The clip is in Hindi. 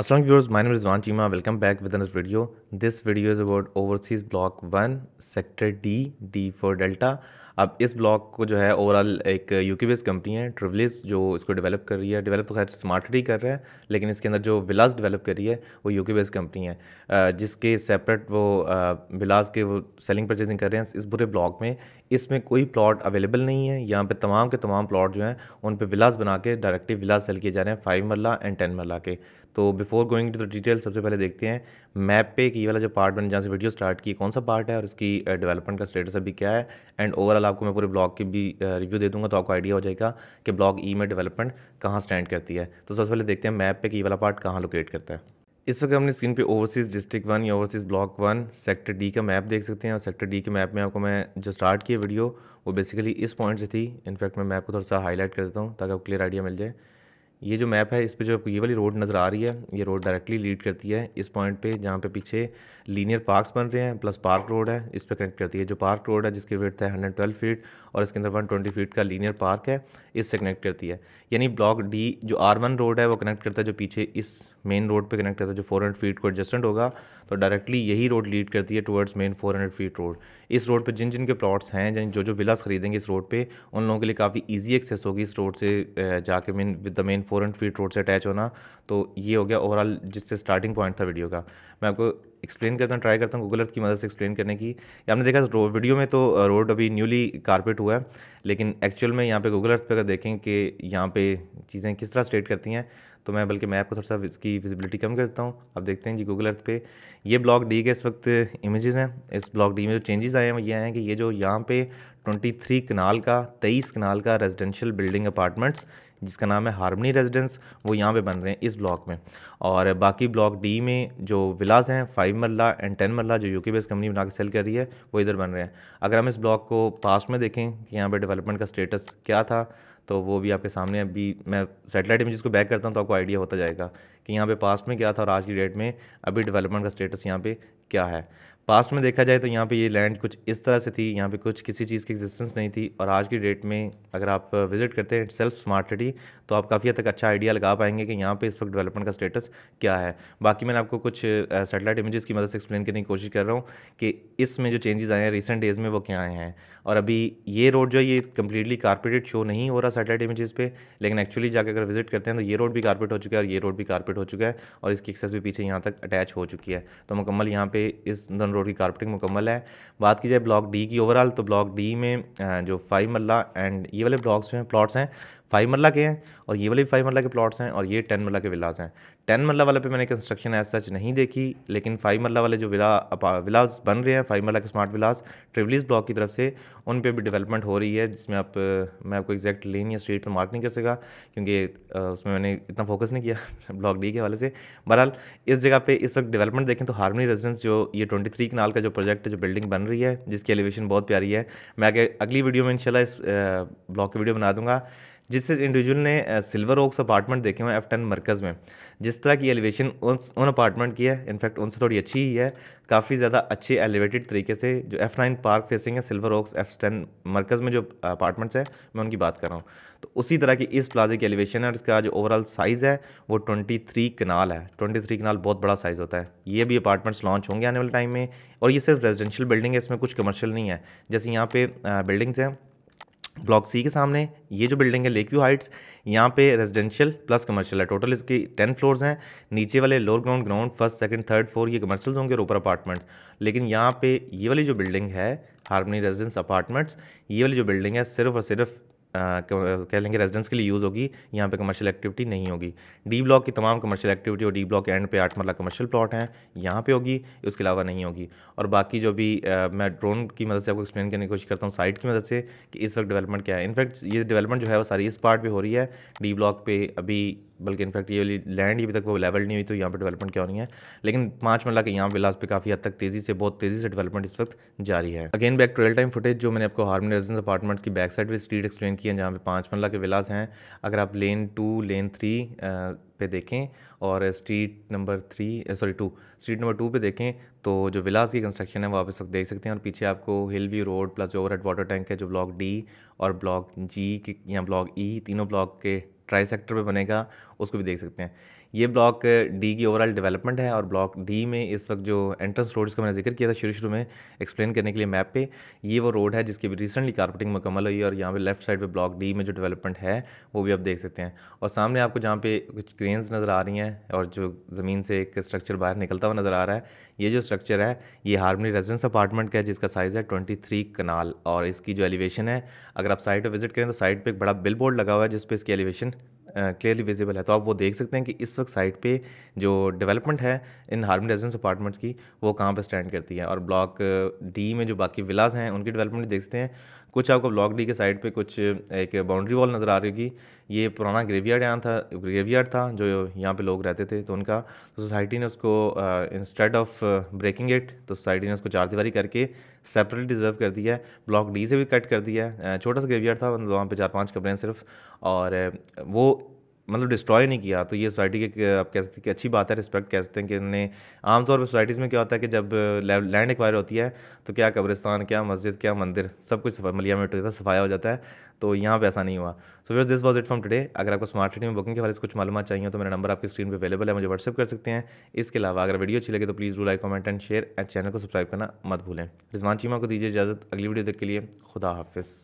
Assalamu viewers, my name is Van Chima. Welcome back with another video. This video is about overseas block one sector D D for delta अब इस ब्लॉक को जो है ओवरऑल एक यूके बेस्ड कंपनी है ट्रिवलिस जो इसको डेवलप कर रही है डेवलप तो खैर स्मार्ट कर रहा है लेकिन इसके अंदर जो विलास डेवलप कर रही है वो यूके बेस्ड कंपनी है जिसके सेपरेट वो विलास के वो सेलिंग परचेजिंग कर रहे हैं इस बुरे ब्लॉक में इसमें कोई प्लॉट अवेलेबल नहीं है यहाँ पर तमाम के तमाम प्लाट जो हैं उन पर विलास बना के डायरेक्टली विलास सेल किए जा रहे हैं फाइव मरला एंड टेन मरला के तो before going to the detail सबसे पहले देखते हैं मैप पे कि ये वाला जो पार्ट मैंने जहाँ से वीडियो स्टार्ट की कौन सा पार्ट है और इसकी डेवलपमेंट का स्टेटस अभी क्या है एंड ओवरऑल आपको मैं पूरे ब्लॉग की भी रिव्यू दे दूंगा तो आपको आइडिया हो जाएगा कि ब्लॉग ई e में डेवलपमेंट कहाँ स्टैंड करती है तो सबसे पहले देखते हैं मैप पे कि ये वाला पार्ट कहाँ लोकेट करता है इस वक्त हमने स्क्रीन पे ओवरसीज़ डिस्ट्रिक्ट वन या overseas block one sector D का मैप देख सकते हैं और सेक्टर डी के मैप में आपको मैं जो स्टार्ट किया वीडियो वो बेसिकली इस पॉइंट से थी इनफैक्ट मैं मैप को थोड़ा सा हाईलाइट कर देता हूँ ताकि आपको क्लियर आइडिया मिल जाए ये जो मैप है इस पर जो आपको ये वाली रोड नज़र आ रही है ये रोड डायरेक्टली लीड करती है इस पॉइंट पे जहाँ पे पीछे लीनियर पार्क्स बन रहे हैं प्लस पार्क रोड है इस पर कनेक्ट करती है जो पार्क रोड है जिसकी वेट है 112 फीट और इसके अंदर 120 फीट का लीनियर पार्क है इससे कनेक्ट करती है यानी ब्लॉक डी जो आर रोड है वो कनेक्ट करता है जो पीछे इस मेन रोड पे कनेक्ट करता है जो 400 फीट को एडजस्टेंट होगा तो डायरेक्टली यही रोड लीड करती है टुवर्ड्स मेन 400 फीट रोड इस रोड पे जिन जिन के प्लॉट्स हैं यानी जो जो विलास खरीदेंगे इस रोड पे उन लोगों के लिए काफ़ी ईजी एक्सेस होगी इस रोड से जाके main with the main four feet road से अटैच होना तो ये हो गया ओवरऑल जिससे स्टार्टिंग पॉइंट था वीडियो का मैं आपको एक्सप्लेन करता हूँ ट्राई करता हूँ गूगल अर्थ की मदद से एक्सप्लेन करने की आपने देखा वीडियो में तो रोड अभी न्यूली कारपेट हुआ है लेकिन एक्चुअल में यहाँ पे गूगल अर्थ पे अगर देखें कि यहाँ पे चीज़ें किस तरह स्ट्रेट करती हैं तो मैं बल्कि मैप को थोड़ा सा इसकी विजिबिलिटी कम करता हूँ आप देखते हैं जी गूगल अर्थ पे ये ब्लॉक डी के इस वक्त इमेजेस हैं इस ब्लॉक डी में जो चेंजेस आए हैं वो ये हैं कि ये जो यहाँ पे 23 कनाल का 23 कनाल का रेजिडेंशियल बिल्डिंग अपार्टमेंट्स जिसका नाम है हारमनी रेजिडेंस वो यहाँ पे बन रहे हैं इस ब्लॉक में और बाकी ब्लॉक डी में जो विलाज हैं फाइव मरला एंड टेन मरला जो यूके बेस्ड कंपनी बना के सेल कर रही है वो इधर बन रहे हैं अगर हम इस ब्लॉक को पास्ट में देखें कि यहाँ पे डेवलपमेंट का स्टेटस क्या था तो वो भी आपके सामने अभी मैं सेटेलाइट इमेज को बैक करता हूँ तो आपको आइडिया होता जाएगा कि यहाँ पे पास्ट में क्या था और आज की डेट में अभी डेवलपमेंट का स्टेटस यहाँ पे क्या है पास्ट में देखा जाए तो यहाँ पे ये लैंड कुछ इस तरह से थी यहाँ पे कुछ किसी चीज़ की एग्जिस्टेंस नहीं थी और आज की डेट में अगर आप विजिट करते हैं सेल्फ स्मार्ट सिटी तो आप काफ़ी हद तक अच्छा आइडिया लगा पाएंगे कि यहाँ पे इस वक्त डेवलपमेंट का स्टेटस क्या है बाकी मैंने आपको कुछ सेटेलाइट इमेजेस की मदद से एक्सप्लेन करने की कोशिश कर रहा हूँ कि इसमें जो चेंजेस आए हैं रिसेंट डेज़ में वो क्या आए हैं और अभी ये रोड जो है ये कम्प्लीटली कारपेटेड शो नहीं हो रहा सेटेलाइट इमेजेस पर लेकिन एक्चुअली जाकर अगर विजिट करते हैं तो ये रोड भी कारपेट हो चुका है और ये रोड भी कारपेट हो चुका है और इसकी एक्सेस भी पीछे यहाँ तक अटैच हो चुकी है तो मुकम्मल यहाँ पे इस धन रोड की कारपेटिंग मुकम्मल है बात की जाए ब्लॉक डी की ओवरऑल तो ब्लॉक डी में जो फाइव मल्ला एंड ये वाले ब्लॉक्स जो हैं प्लॉट्स हैं फाइव मरला के हैं और ये वाले भी फाइव मरला के प्लॉट्स हैं और ये टेन मरला के विलाज हैं टेन मरला वाले पे मैंने कंस्ट्रक्शन एज सच नहीं देखी लेकिन फाइव मरला वाले जो विला विलाज बन रहे हैं फाइव मरला के स्मार्ट विलाज ट्रिवलीज ब्लॉक की तरफ से उन पर भी डेवलपमेंट हो रही है जिसमें आप मैं आपको एग्जैक्ट लेन या स्ट्रीट तो मार्क नहीं कर सका क्योंकि उसमें मैंने इतना फोकस नहीं किया ब्लॉक डी के हवाले से बहरहाल इस जगह पर इस वक्त डेवलपमेंट देखें तो हारमनी रेजिडेंस जो ये ट्वेंटी थ्री कनाल का जो प्रोजेक्ट है जो बिल्डिंग बन रही है जिसकी एलिवेशन बहुत प्यारी है मैं आगे अगली वीडियो में इनशाला इस ब्लॉक की वीडियो बना दूंगा जिस इंडिविजुअल ने सिल्वर ओक्स अपार्टमेंट देखे हुए एफ टेन मरकज़ में जिस तरह की एलिवेशन उन उन अपार्टमेंट की है इनफैक्ट उनसे थोड़ी अच्छी ही है काफ़ी ज़्यादा अच्छे एलिवेटेड तरीके से जो एफ़ नाइन पार्क फेसिंग है सिल्वर ओक्स एफ टेन मरकज़ में जो अपार्टमेंट्स हैं मैं उनकी बात कर रहा हूँ तो उसी तरह की इस प्लाजे की एलिवेशन है और इसका जो ओवरऑल साइज़ है वो ट्वेंटी थ्री कनाल है ट्वेंटी थ्री कनाल बहुत बड़ा साइज़ होता है ये भी अपार्टमेंट्स लॉन्च होंगे आने वाले टाइम में और ये सिर्फ रेजिडेंशियल बिल्डिंग है इसमें कुछ कमर्शियल नहीं है जैसे यहाँ पे बिल्डिंग्स हैं ब्लॉक सी के सामने ये जो बिल्डिंग है लेक व्यू हाइट्स यहाँ पे रेजिडेंशियल प्लस कमर्शियल है टोटल इसकी टेन फ्लोर्स हैं नीचे वाले lower ground ground first second third four ये कमर्शियल होंगे और ऊपर अपार्टमेंट्स लेकिन यहाँ पे ये वाली जो बिल्डिंग है हार्मनी रेजिडेंस अपार्टमेंट्स ये वाली जो बिल्डिंग है सिर्फ और सिर्फ कह लेंगे रेजिडेंस के लिए यूज़ होगी यहाँ पे कमर्शियल एक्टिविटी नहीं होगी डी ब्लॉक की तमाम कमर्शियल एक्टिविटी और डी ब्लॉक के एंड पे आठ मरला कमर्शियल प्लॉट हैं यहाँ पे होगी उसके अलावा नहीं होगी और बाकी जो भी आ, मैं ड्रोन की मदद से आपको एक्सप्लेन करने की कोशिश करता हूँ साइट की मदद से कि इस वक्त डेवलपमेंट क्या है इनफैक्ट ये डेवलपमेंट जो है वो सारी इस पार्ट पर हो रही है डी ब्लॉक पर अभी बल्कि इनफैक्ट ये वाली लैंड अभी तक वो अवेलेबल नहीं हुई तो यहाँ पर डेवलपमेंट क्यों नहीं है लेकिन पाँच मल्ला के यहाँ विलास पे काफ़ी हद तक तेज़ी से बहुत तेज़ी से डेवलपमेंट इस वक्त जारी है again back trail time footage जो मैंने आपको हार्मन रेजिडेंस अपार्टमेंट्स की बैक साइड पर स्ट्रीट एक्सप्लेन किया जहाँ पे पाँच मल्ला के विलास हैं अगर आप लेन टू लेन थ्री पे देखें और street number three sorry two street number two पे देखें तो जो विलास की कंस्ट्रक्शन है वो आप इस वक्त देख सकते हैं और पीछे आपको hill view road plus overhead water tank है जो ब्लॉक डी और ब्लॉक जी के या ब्लॉक ई e, तीनों ब्लॉक के ट्राई सेक्टर पर बनेगा उसको भी देख सकते हैं ये ब्लॉक डी की ओवरऑल डेवलपमेंट है और ब्लॉक डी में इस वक्त जो एंट्रेंस रोड्स का मैंने जिक्र किया था शुरू शुरू में एक्सप्लेन करने के लिए मैप पे ये वो रोड है जिसकी रिसेंटली कारपेटिंग मुकम्मल हुई और यहाँ पे लेफ्ट साइड पे ब्लॉक डी में जो डेवलपमेंट है वो भी आप देख सकते हैं और सामने आपको जहाँ पे कुछ क्रेन्स नज़र आ रही हैं और जो ज़मीन से एक स्ट्रक्चर बाहर निकलता हुआ नज़र आ रहा है ये जो स्ट्रक्चर है ये हारमनी रेजिडेंस अपार्टमेंट का है जिसका साइज़ है ट्वेंटी थ्री कनाल और इसकी जो एलिवेशन है अगर आप साइट पर विजिट करें तो साइट पर एक बड़ा बिल बोर्ड लगा हुआ है जिसपे इसकी एलिवेशन क्लियरली विजिबल है तो आप वो देख सकते हैं कि इस वक्त साइट पे जो डेवलपमेंट है इन हार्मी रेजिडेंस अपार्टमेंट्स की वो कहाँ पर स्टैंड करती है और ब्लॉक डी में जो बाकी विलाज हैं उनकी डेवलपमेंट देख सकते हैं कुछ आपको ब्लॉक डी के साइड पे कुछ एक बाउंड्री वॉल नज़र आ रही होगी ये पुराना ग्रेवयार्ड यहाँ था ग्रेवयार्ड था जो यहाँ पे लोग रहते थे तो उनका तो सोसाइटी ने उसको इंस्टेड ऑफ ब्रेकिंग इट तो सोसाइटी ने उसको चार दीवारी करके सेपरेट डिजर्व कर दिया है ब्लॉक डी से भी कट कर दिया है छोटा सा ग्रेवयार्ड था मतलब वहाँ पर चार पाँच कमरे सिर्फ और वो मतलब डिस्ट्रॉय नहीं किया तो ये सोसाइटी के आप कह सकते हैं कि अच्छी बात है रिस्पेक्ट कह सकते हैं कि उन्होंने आमतौर पर सोसाइटीज़ में क्या होता है कि जब लैंड uh, एक्वायर होती है तो क्या कब्रिस्तान क्या मस्जिद क्या मंदिर सब कुछ मलिया में होता सफाया हो जाता है तो यहाँ पर ऐसा नहीं हुआ so was this was it from today अगर आपको स्मार्ट सिटी में बुकिंग के बारे में कुछ मालूम चाहिए तो मेरा नंबर आपकी स्क्रीन पर अवेलेबल है मुझे व्हाट्सअप कर सकते हैं इसके अलावा अगर वीडियो अच्छी लगे तो please do like comment and share and channel को सब्सक्राइब करना मत भूलें रिजवान चीमा को दीजिए इजाज़त अगली वीडियो तक के लिए खुदा हाफिज़